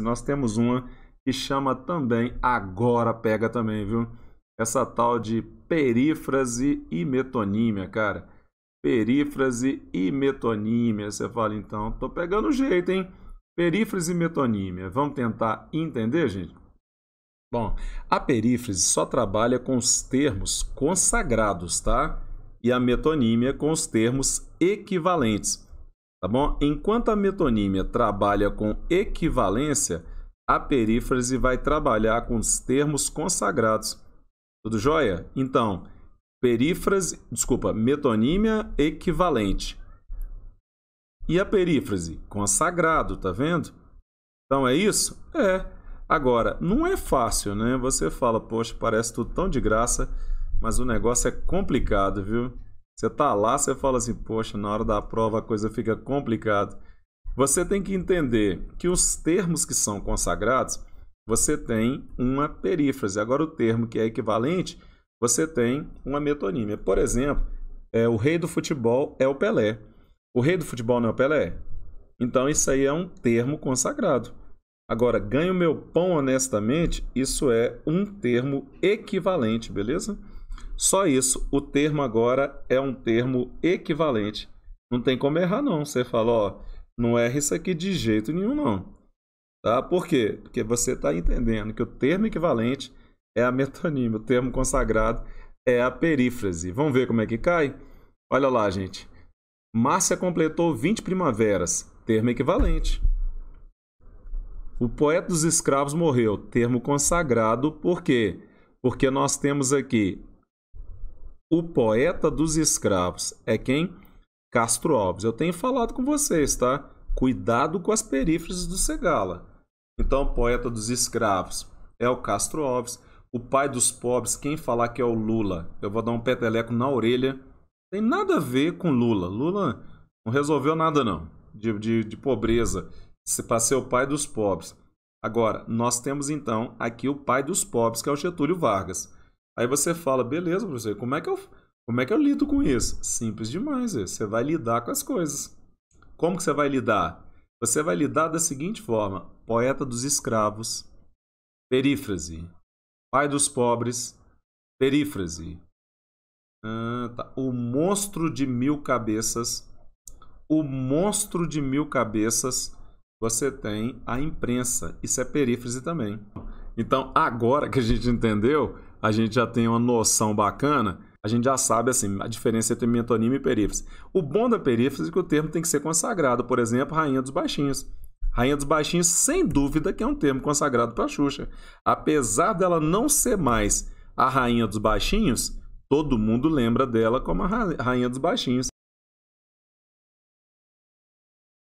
nós temos uma que chama também Agora Pega também, viu? Essa tal de perífrase e metonímia, cara. Perífrase e metonímia. Você fala, então, tô pegando jeito, hein? Perífrase e metonímia. Vamos tentar entender, gente? Bom, a perífrase só trabalha com os termos consagrados, tá? E a metonímia com os termos equivalentes. Tá bom? Enquanto a metonímia trabalha com equivalência, a perífrase vai trabalhar com os termos consagrados. Tudo jóia? Então, perífrase, desculpa, metonímia equivalente. E a perífrase? Consagrado, tá vendo? Então é isso? É. Agora, não é fácil, né? Você fala, poxa, parece tudo tão de graça, mas o negócio é complicado, viu? Você tá lá, você fala assim, poxa, na hora da prova a coisa fica complicada. Você tem que entender que os termos que são consagrados, você tem uma perífrase. Agora, o termo que é equivalente, você tem uma metonímia. Por exemplo, é, o rei do futebol é o Pelé. O rei do futebol não é o Pelé? Então, isso aí é um termo consagrado. Agora, ganho meu pão honestamente, isso é um termo equivalente, beleza? Só isso. O termo agora é um termo equivalente. Não tem como errar, não. Você fala, ó, não erra isso aqui de jeito nenhum, não. Tá? Por quê? Porque você está entendendo que o termo equivalente é a metonímia, o termo consagrado é a perífrase. Vamos ver como é que cai? Olha lá, gente. Márcia completou 20 primaveras, termo equivalente. O poeta dos escravos morreu, termo consagrado, por quê? Porque nós temos aqui o poeta dos escravos é quem? Castro Alves. Eu tenho falado com vocês, tá? Cuidado com as perífrases do Segala. Então, poeta dos escravos é o Castro Alves. O pai dos pobres, quem falar que é o Lula, eu vou dar um peteleco na orelha. Tem nada a ver com Lula. Lula não resolveu nada, não, de, de, de pobreza. Se para ser o pai dos pobres. Agora, nós temos então aqui o pai dos pobres, que é o Getúlio Vargas. Aí você fala, beleza, professor, como é que eu, como é que eu lido com isso? Simples demais, você vai lidar com as coisas. Como que você vai lidar? Você vai lidar da seguinte forma: poeta dos escravos, perífrase, pai dos pobres, perífrase. Ah, tá. O monstro de mil cabeças. O monstro de mil cabeças. Você tem a imprensa. Isso é perífrase também. Então, agora que a gente entendeu, a gente já tem uma noção bacana, a gente já sabe assim, a diferença entre metonímia e perífrase. O bom da perífrase é que o termo tem que ser consagrado, por exemplo, rainha dos baixinhos. Rainha dos baixinhos, sem dúvida que é um termo consagrado para Xuxa. Apesar dela não ser mais a rainha dos baixinhos, todo mundo lembra dela como a rainha dos baixinhos.